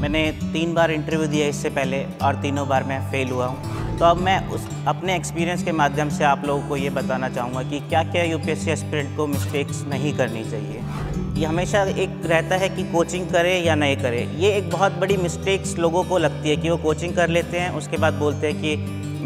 मैंने तीन बार इंटरव्यू दिया इससे पहले और तीनों बार मैं फ़ेल हुआ हूँ तो अब मैं उस अपने एक्सपीरियंस के माध्यम से आप लोगों को ये बताना चाहूँगा कि क्या क्या यू पी को मिस्टेक्स नहीं करनी चाहिए ये हमेशा एक रहता है कि कोचिंग करे या नहीं करे ये एक बहुत बड़ी मिस्टेक्स लोगों को लगती है कि वो कोचिंग कर लेते हैं उसके बाद बोलते हैं कि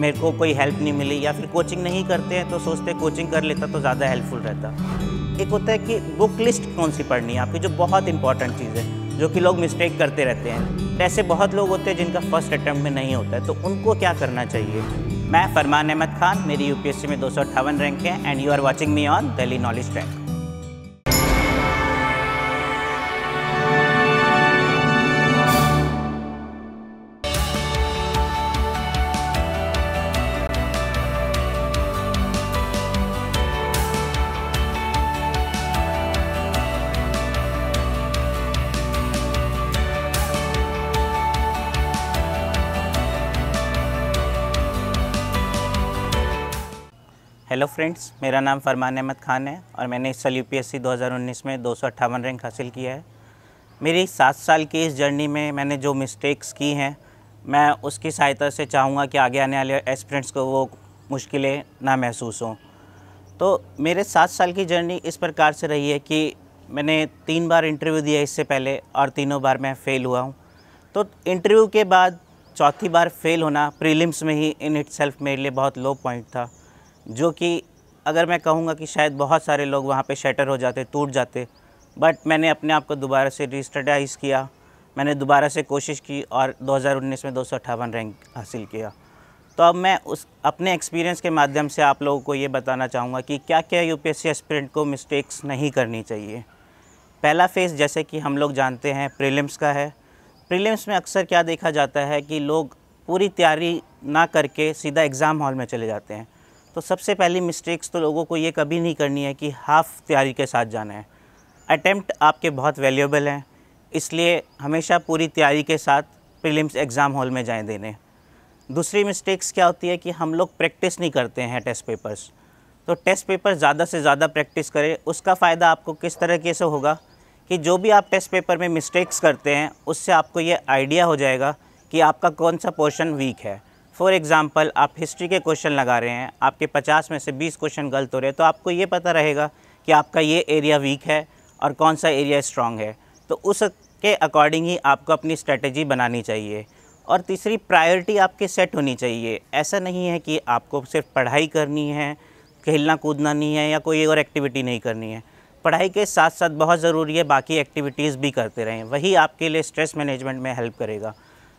मेरे को कोई हेल्प नहीं मिली या फिर कोचिंग नहीं करते हैं तो सोचते कोचिंग कर लेता तो ज़्यादा हेल्पफुल रहता एक होता है कि बुक लिस्ट कौन सी पढ़नी है आपकी जो बहुत इंपॉर्टेंट चीज़ है जो कि लोग मिस्टेक करते रहते हैं ऐसे बहुत लोग होते हैं जिनका फर्स्ट अटैम्प्ट में नहीं होता है तो उनको क्या करना चाहिए मैं फरमान अहमद खान मेरी यूपीएससी में दो रैंक है and you are watching me on Delhi knowledge track hello friends मेरा नाम फरमान अहमद खान है और मैंने इस साल यू 2019 में दो रैंक हासिल किया है मेरी सात साल की इस जर्नी में मैंने जो मिस्टेक्स की हैं मैं उसकी सहायता से चाहूँगा कि आगे आने वाले एस्परेंट्स को वो मुश्किलें ना महसूस हों तो मेरे सात साल की जर्नी इस प्रकार से रही है कि मैंने तीन बार इंटरव्यू दिया इससे पहले और तीनों बार मैं फ़ेल हुआ हूँ तो इंटरव्यू के बाद चौथी बार फेल होना प्रीलिम्स में ही इन इट सेल्फ मेरे लिए बहुत लो पॉइंट था जो कि अगर मैं कहूँगा कि शायद बहुत सारे लोग वहाँ पे शटर हो जाते टूट जाते बट मैंने अपने आप को दोबारा से रिस्टडाइज किया मैंने दोबारा से कोशिश की और 2019 में दो रैंक हासिल किया तो अब मैं उस अपने एक्सपीरियंस के माध्यम से आप लोगों को ये बताना चाहूँगा कि क्या क्या यू पी को मिस्टेक्स नहीं करनी चाहिए पहला फेज़ जैसे कि हम लोग जानते हैं प्रीलिम्स का है प्रीलिम्स में अक्सर क्या देखा जाता है कि लोग पूरी तैयारी ना करके सीधा एग्ज़ाम हॉल में चले जाते हैं तो सबसे पहली मिस्टेक्स तो लोगों को ये कभी नहीं करनी है कि हाफ़ तैयारी के साथ जाना है अटैम्प्ट आपके बहुत वैल्यूएबल हैं इसलिए हमेशा पूरी तैयारी के साथ प्रीलिम्स एग्ज़ाम हॉल में जाएं देने दूसरी मिस्टेक्स क्या होती है कि हम लोग प्रैक्टिस नहीं करते हैं टेस्ट पेपर्स तो टेस्ट पेपर ज़्यादा से ज़्यादा प्रैक्टिस करें उसका फ़ायदा आपको किस तरीके से होगा कि जो भी आप टेस्ट पेपर में मिस्टेक्स करते हैं उससे आपको ये आइडिया हो जाएगा कि आपका कौन सा पोर्शन वीक है फॉर एग्ज़ाम्पल आप हिस्ट्री के क्वेश्चन लगा रहे हैं आपके पचास में से बीस क्वेश्चन गलत हो रहे हैं तो आपको ये पता रहेगा कि आपका ये एरिया वीक है और कौन सा एरिया स्ट्रॉन्ग है तो उसके अकॉर्डिंग ही आपको अपनी स्ट्रेटजी बनानी चाहिए और तीसरी प्रायोरिटी आपके सेट होनी चाहिए ऐसा नहीं है कि आपको सिर्फ पढ़ाई करनी है खेलना कूदना नहीं है या कोई और एक्टिविटी नहीं करनी है पढ़ाई के साथ साथ बहुत ज़रूरी है बाकी एक्टिविटीज़ भी करते रहें वही आपके लिए स्ट्रेस मैनेजमेंट में हेल्प करेगा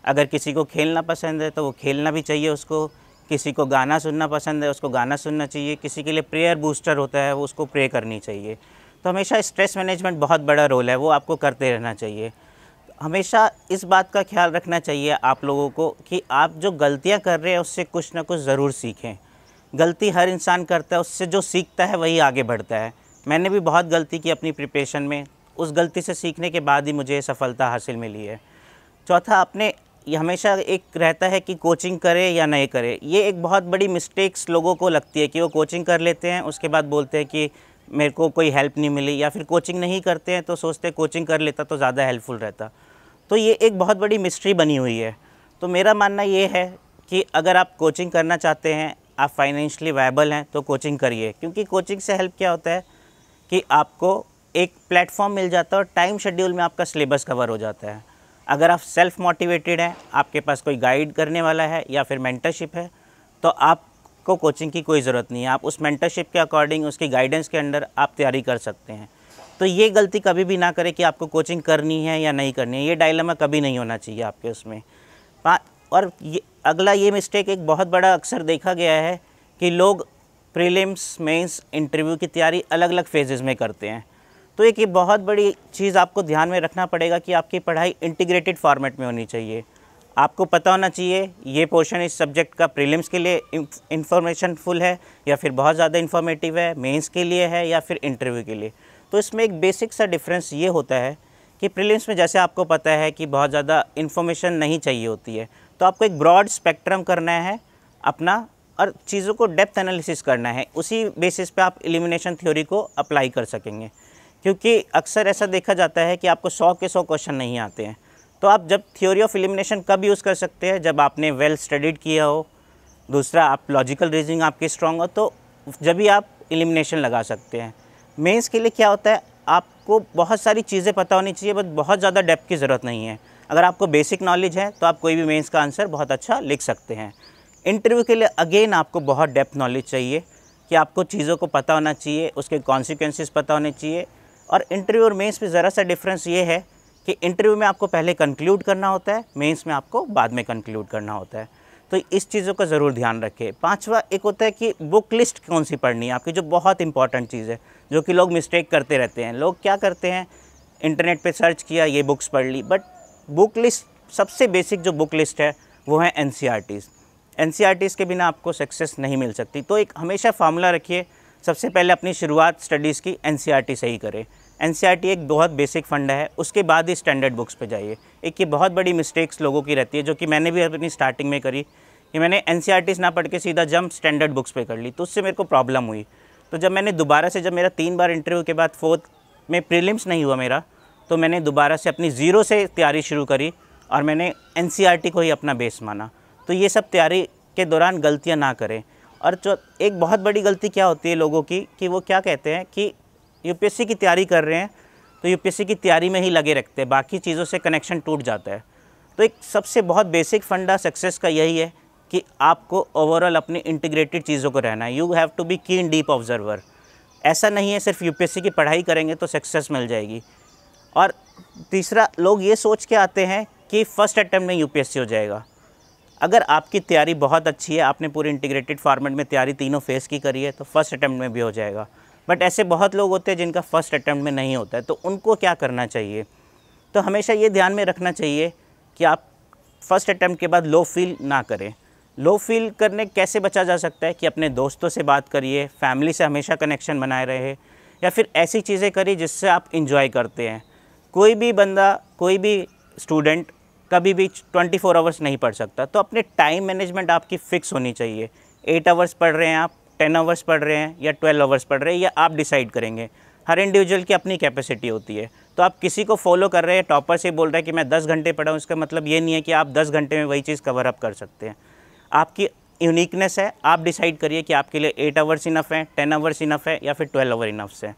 अगर किसी को खेलना पसंद है तो वो खेलना भी चाहिए उसको किसी को गाना सुनना पसंद है उसको गाना सुनना चाहिए किसी के लिए प्रेयर बूस्टर होता है वो उसको प्रे करनी चाहिए तो हमेशा स्ट्रेस मैनेजमेंट बहुत बड़ा रोल है वो आपको करते रहना चाहिए हमेशा इस बात का ख्याल रखना चाहिए आप लोगों को कि आप जो गलतियाँ कर रहे हैं उससे कुछ ना कुछ ज़रूर सीखें गलती हर इंसान करता है उससे जो सीखता है वही आगे बढ़ता है मैंने भी बहुत गलती की अपनी प्रिपरेशन में उस गलती से सीखने के बाद ही मुझे सफलता हासिल मिली है चौथा अपने हमेशा एक रहता है कि कोचिंग करे या नहीं करे ये एक बहुत बड़ी मिस्टेक्स लोगों को लगती है कि वो कोचिंग कर लेते हैं उसके बाद बोलते हैं कि मेरे को कोई हेल्प नहीं मिली या फिर कोचिंग नहीं करते हैं तो सोचते हैं कोचिंग कर लेता तो ज़्यादा हेल्पफुल रहता तो ये एक बहुत बड़ी मिस्ट्री बनी हुई है तो मेरा मानना ये है कि अगर आप कोचिंग करना चाहते हैं आप फाइनेंशली वायबल हैं तो कोचिंग करिए क्योंकि कोचिंग से हेल्प क्या होता है कि आपको एक प्लेटफॉर्म मिल जाता है और टाइम शेड्यूल में आपका सिलेबस कवर हो जाता है अगर आप सेल्फ मोटिवेटेड हैं आपके पास कोई गाइड करने वाला है या फिर मेंटरशिप है तो आपको कोचिंग की कोई ज़रूरत नहीं है आप उस मेंटरशिप के अकॉर्डिंग उसकी गाइडेंस के अंडर आप तैयारी कर सकते हैं तो ये गलती कभी भी ना करें कि आपको कोचिंग करनी है या नहीं करनी है ये डायलमा कभी नहीं होना चाहिए आपके उसमें और ये अगला ये मिस्टेक एक बहुत बड़ा अक्सर देखा गया है कि लोग प्रीलिम्स मेंस इंटरव्यू की तैयारी अलग अलग फेजेज़ में करते हैं तो एक ये बहुत बड़ी चीज़ आपको ध्यान में रखना पड़ेगा कि आपकी पढ़ाई इंटीग्रेटेड फॉर्मेट में होनी चाहिए आपको पता होना चाहिए ये पोर्शन इस सब्जेक्ट का प्रीलिम्स के लिए इंफॉर्मेशन फुल है या फिर बहुत ज़्यादा इन्फॉर्मेटिव है मेंस के लिए है या फिर इंटरव्यू के लिए तो इसमें एक बेसिक सा डिफरेंस ये होता है कि प्रीलिम्स में जैसे आपको पता है कि बहुत ज़्यादा इन्फॉर्मेशन नहीं चाहिए होती है तो आपको एक ब्रॉड स्पेक्ट्रम करना है अपना और चीज़ों को डेप्थ एनालिसिस करना है उसी बेसिस पर आप एलिमिनेशन थ्योरी को अप्लाई कर सकेंगे क्योंकि अक्सर ऐसा देखा जाता है कि आपको सौ के सौ क्वेश्चन नहीं आते हैं तो आप जब थ्योरी ऑफ एलिमिनेशन कब यूज़ कर सकते हैं जब आपने वेल स्टडीड किया हो दूसरा आप लॉजिकल रीजनिंग आपकी स्ट्रांग हो तो जब भी आप एलिमिनेशन लगा सकते हैं मेंस के लिए क्या होता है आपको बहुत सारी चीज़ें पता होनी चाहिए बट बहुत ज़्यादा डेप्थ की ज़रूरत नहीं है अगर आपको बेसिक नॉलेज है तो आप कोई भी मेंस का आंसर बहुत अच्छा लिख सकते हैं इंटरव्यू के लिए अगेन आपको बहुत डेप्थ नॉलेज चाहिए कि आपको चीज़ों को पता होना चाहिए उसके कॉन्सिक्वेंसेस पता होने चाहिए और इंटरव्यू और मेंस में ज़रा सा डिफरेंस ये है कि इंटरव्यू में आपको पहले कंक्लूड करना होता है मेंस में आपको बाद में कंक्लूड करना होता है तो इस चीज़ों का ज़रूर ध्यान रखें पांचवा एक होता है कि बुक लिस्ट कौन सी पढ़नी है आपकी जो बहुत इंपॉर्टेंट चीज़ है जो कि लोग मिस्टेक करते रहते हैं लोग क्या करते हैं इंटरनेट पर सर्च किया ये बुक्स पढ़ ली बट बुक लिस्ट सबसे बेसिक जो बुक लिस्ट है वो है एन एन e e के बिना आपको सक्सेस नहीं मिल सकती तो एक हमेशा फार्मूला रखिए सबसे पहले अपनी शुरुआत स्टडीज़ की एन e से ही करें एन e एक बहुत बेसिक फंड है उसके बाद ही स्टैंडर्ड बुक्स पे जाइए एक ये बहुत बड़ी मिस्टेक्स लोगों की रहती है जो कि मैंने भी अपनी स्टार्टिंग में करी कि मैंने एन e ना पढ़ के सीधा जंप स्टैंडर्ड बुक्स पे कर ली तो उससे मेरे को प्रॉब्लम हुई तो जब मैंने दोबारा से जब मेरा तीन बार इंटरव्यू के बाद फोर्थ में प्रिलिम्स नहीं हुआ मेरा तो मैंने दोबारा से अपनी ज़ीरो से तैयारी शुरू करी और मैंने एन e को ही अपना बेस माना तो ये सब तैयारी के दौरान गलतियाँ ना करें और जो एक बहुत बड़ी गलती क्या होती है लोगों की कि वो क्या कहते हैं कि यूपीएससी की तैयारी कर रहे हैं तो यूपीएससी की तैयारी में ही लगे रखते हैं बाकी चीज़ों से कनेक्शन टूट जाता है तो एक सबसे बहुत बेसिक फंडा सक्सेस का यही है कि आपको ओवरऑल अपनी इंटीग्रेटेड चीज़ों को रहना है you have to be keen deep observer ऐसा नहीं है सिर्फ यूपीएससी की पढ़ाई करेंगे तो सक्सेस मिल जाएगी और तीसरा लोग ये सोच के आते हैं कि फ़र्स्ट अटैम्प्ट में यूपीएससी हो जाएगा अगर आपकी तैयारी बहुत अच्छी है आपने पूरी इंटीग्रेटेड फॉर्मेट में तैयारी तीनों फेज़ की करी है तो फर्स्ट अटैम्प्ट में भी हो जाएगा बट ऐसे बहुत लोग होते हैं जिनका फर्स्ट अटैम्प्ट में नहीं होता है तो उनको क्या करना चाहिए तो हमेशा ये ध्यान में रखना चाहिए कि आप फर्स्ट अटैम्प्ट के बाद लो फील ना करें लो फील करने कैसे बचा जा सकता है कि अपने दोस्तों से बात करिए फैमिली से हमेशा कनेक्शन बनाए रहे या फिर ऐसी चीज़ें करिए जिससे आप इंजॉय करते हैं कोई भी बंदा कोई भी स्टूडेंट कभी भी 24 फोर आवर्स नहीं पढ़ सकता तो अपने टाइम मैनेजमेंट आपकी फ़िक्स होनी चाहिए एट आवर्स पढ़ रहे हैं आप टेन आवर्स पढ़ रहे हैं या ट्वेल्व आवर्स पढ़ रहे हैं या आप डिसाइड करेंगे हर इंडिविजुअल की अपनी कैपेसिटी होती है तो आप किसी को फॉलो कर रहे हैं टॉपर से बोल रहे हैं कि मैं दस घंटे पढ़ा हूँ इसका मतलब ये नहीं है कि आप दस घंटे में वही चीज़ कवर अप कर सकते हैं आपकी यूनिकनेस है आप डिसाइड करिए कि आपके लिए एट आवर्स इनफ है टेन आवर्स इनफ है या फिर ट्वेल्व आवर इनफ है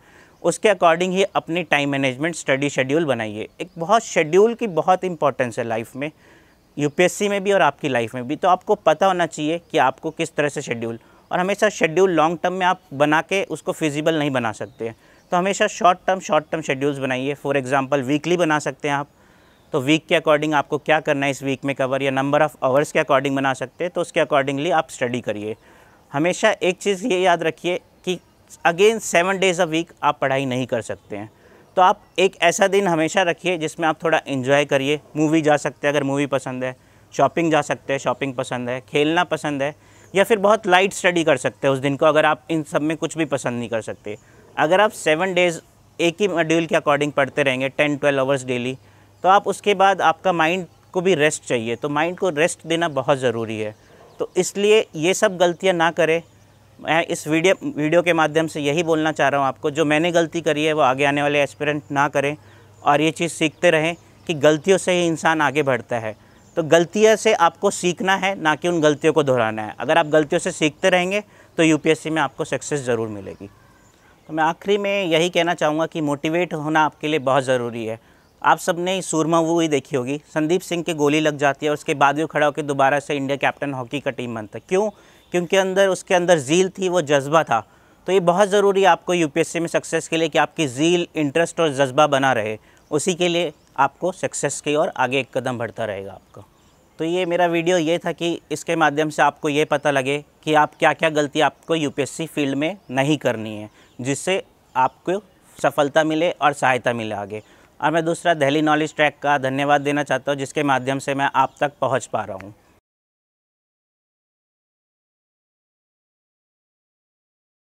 उसके अकॉर्डिंग ही अपनी टाइम मैनेजमेंट स्टडी शेड्यूल बनाइए एक बहुत शेड्यूल की बहुत इंपॉर्टेंस है लाइफ में यूपीएससी में भी और आपकी लाइफ में भी तो आपको पता होना चाहिए कि आपको किस तरह से शेड्यूल और हमेशा शेड्यूल लॉन्ग टर्म में आप बना के उसको फिजिबल नहीं बना सकते तो हमेशा short term short term schedules बनाइए फॉर एग्ज़ाम्पल वीकली बना सकते हैं आप तो वीक के अकॉर्डिंग आपको क्या करना है इस वीक में कवर या नंबर ऑफ़ आवर्स के अकॉर्डिंग बना सकते हैं तो उसके अकॉर्डिंगली आप स्टडी करिए हमेशा एक चीज़ ये याद रखिए कि again seven days a week आप पढ़ाई नहीं कर सकते हैं तो आप एक ऐसा दिन हमेशा रखिए जिसमें आप थोड़ा इन्जॉय करिए मूवी जा सकते हैं अगर मूवी पसंद है शॉपिंग जा सकते हैं शॉपिंग पसंद है खेलना पसंद है या फिर बहुत लाइट स्टडी कर सकते हैं उस दिन को अगर आप इन सब में कुछ भी पसंद नहीं कर सकते अगर आप सेवन डेज़ एक ही मॉड्यूल के अकॉर्डिंग पढ़ते रहेंगे टेन ट्वेल्व आवर्स डेली तो आप उसके बाद आपका माइंड को भी रेस्ट चाहिए तो माइंड को रेस्ट देना बहुत ज़रूरी है तो इसलिए ये सब गलतियाँ ना करें मैं इस वीडियो वीडियो के माध्यम से यही बोलना चाह रहा हूँ आपको जो मैंने गलती करी है वो आगे आने वाले एस्पिरेंट ना करें और ये चीज़ सीखते रहें कि गलतियों से ही इंसान आगे बढ़ता है तो गलतियों से आपको सीखना है ना कि उन गलतियों को दोहराना है अगर आप गलतियों से सीखते रहेंगे तो यूपीएससी में आपको सक्सेस ज़रूर मिलेगी तो मैं आखिरी में यही कहना चाहूँगा कि मोटिवेट होना आपके लिए बहुत ज़रूरी है आप सब ने सूरमा मूवी देखी होगी संदीप सिंह की गोली लग जाती है उसके बाद भी खड़ा होकर दोबारा से इंडिया कैप्टन हॉकी का टीम बनता है क्यों क्योंकि अंदर उसके अंदर झील थी वो जज्बा था तो ये बहुत ज़रूरी है आपको यूपीएससी में सक्सेस के लिए कि आपकी झील इंटरेस्ट और जज्बा बना रहे उसी के लिए आपको सक्सेस की ओर आगे एक कदम बढ़ता रहेगा आपका तो ये मेरा वीडियो ये था कि इसके माध्यम से आपको ये पता लगे कि आप क्या क्या गलती आपको यूपीएससी फील्ड में नहीं करनी है जिससे आपको सफलता मिले और सहायता मिले आगे और मैं दूसरा दिल्ली नॉलेज ट्रैक का धन्यवाद देना चाहता हूँ जिसके माध्यम से मैं आप तक पहुँच पा रहा हूँ